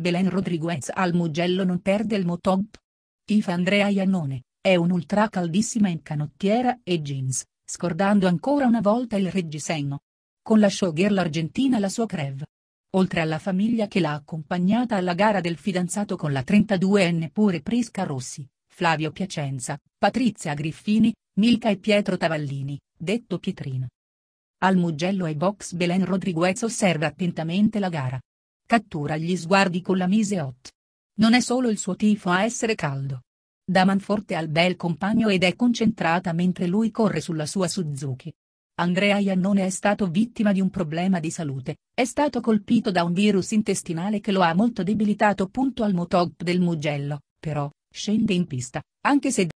Belen Rodriguez al Mugello non perde il motog. Tifa Andrea Iannone, è un'ultra caldissima in canottiera e jeans, scordando ancora una volta il reggiseno. Con la showgirl argentina la sua crev. Oltre alla famiglia che l'ha accompagnata alla gara del fidanzato con la 32enne pure Prisca Rossi, Flavio Piacenza, Patrizia Griffini, Milka e Pietro Tavallini, detto Pietrino. Al Mugello ai box Belen Rodriguez osserva attentamente la gara, Cattura gli sguardi con la mise hot. Non è solo il suo tifo a essere caldo. Dà manforte al bel compagno ed è concentrata mentre lui corre sulla sua Suzuki. Andrea Iannone è stato vittima di un problema di salute, è stato colpito da un virus intestinale che lo ha molto debilitato. punto Al motog del Mugello, però, scende in pista, anche se